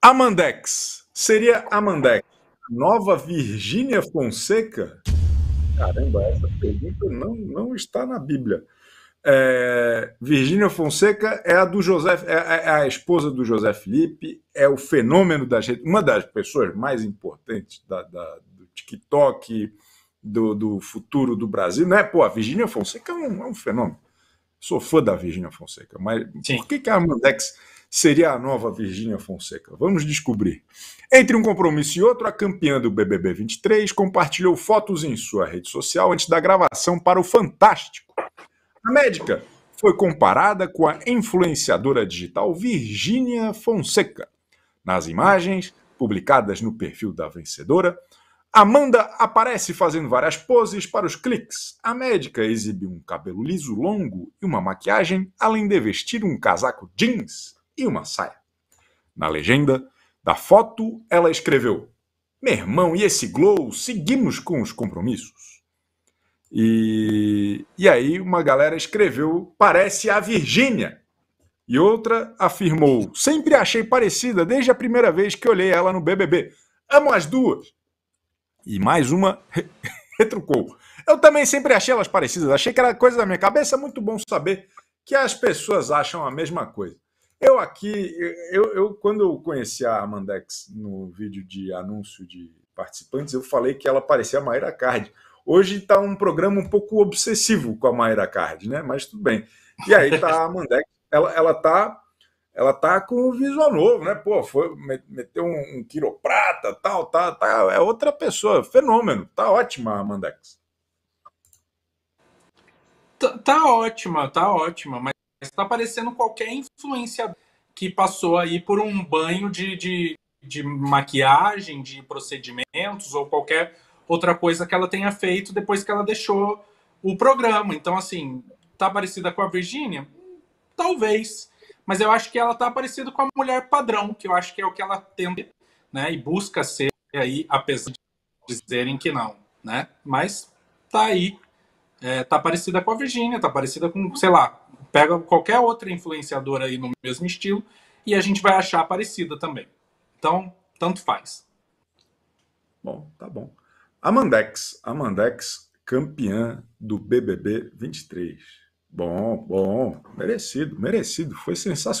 Amandex. Seria Amandex nova Virgínia Fonseca? Caramba, essa pergunta não, não está na Bíblia. É, Virgínia Fonseca é a do José, é, é, é, a esposa do José Felipe, é o fenômeno da gente, uma das pessoas mais importantes da, da do TikTok, do, do, futuro do Brasil, né? Pô, a Virgínia Fonseca é um, é um fenômeno. Sou fã da Virgínia Fonseca, mas Sim. por que, que a Amandex seria a nova Virgínia Fonseca? Vamos descobrir. Entre um compromisso e outro, a campeã do BBB 23 compartilhou fotos em sua rede social antes da gravação para o Fantástico. A médica foi comparada com a influenciadora digital Virgínia Fonseca. Nas imagens, publicadas no perfil da vencedora, Amanda aparece fazendo várias poses para os cliques. A médica exibe um cabelo liso longo e uma maquiagem, além de vestir um casaco jeans e uma saia. Na legenda da foto, ela escreveu: Meu irmão, e esse glow? Seguimos com os compromissos. E, e aí uma galera escreveu: Parece a Virgínia. E outra afirmou: Sempre achei parecida desde a primeira vez que olhei ela no BBB. Amo as duas. E mais uma retrucou. Eu também sempre achei elas parecidas. Achei que era coisa da minha cabeça. É muito bom saber que as pessoas acham a mesma coisa. Eu aqui, eu, eu quando eu conheci a Amandex no vídeo de anúncio de participantes, eu falei que ela parecia a Mayra Card. Hoje está um programa um pouco obsessivo com a Mayra Card, né? Mas tudo bem. E aí está a Amandex, ela, ela tá ela tá com o visual novo, né? Pô, foi, meteu um, um quiroprata, tal, tá, tá, é outra pessoa, fenômeno. Tá ótima a Amandex. Tá, tá ótima, tá ótima, mas Está parecendo qualquer influência que passou aí por um banho de, de, de maquiagem, de procedimentos ou qualquer outra coisa que ela tenha feito depois que ela deixou o programa. Então, assim, tá parecida com a Virgínia? Talvez. Mas eu acho que ela tá parecida com a mulher padrão, que eu acho que é o que ela tende, né? E busca ser aí, apesar de dizerem que não, né? Mas tá aí é, tá parecida com a Virgínia, tá parecida com, sei lá, pega qualquer outra influenciadora aí no mesmo estilo e a gente vai achar parecida também. Então, tanto faz. Bom, tá bom. Amandex, Amandex, campeã do BBB 23. Bom, bom, merecido, merecido, foi sensacional.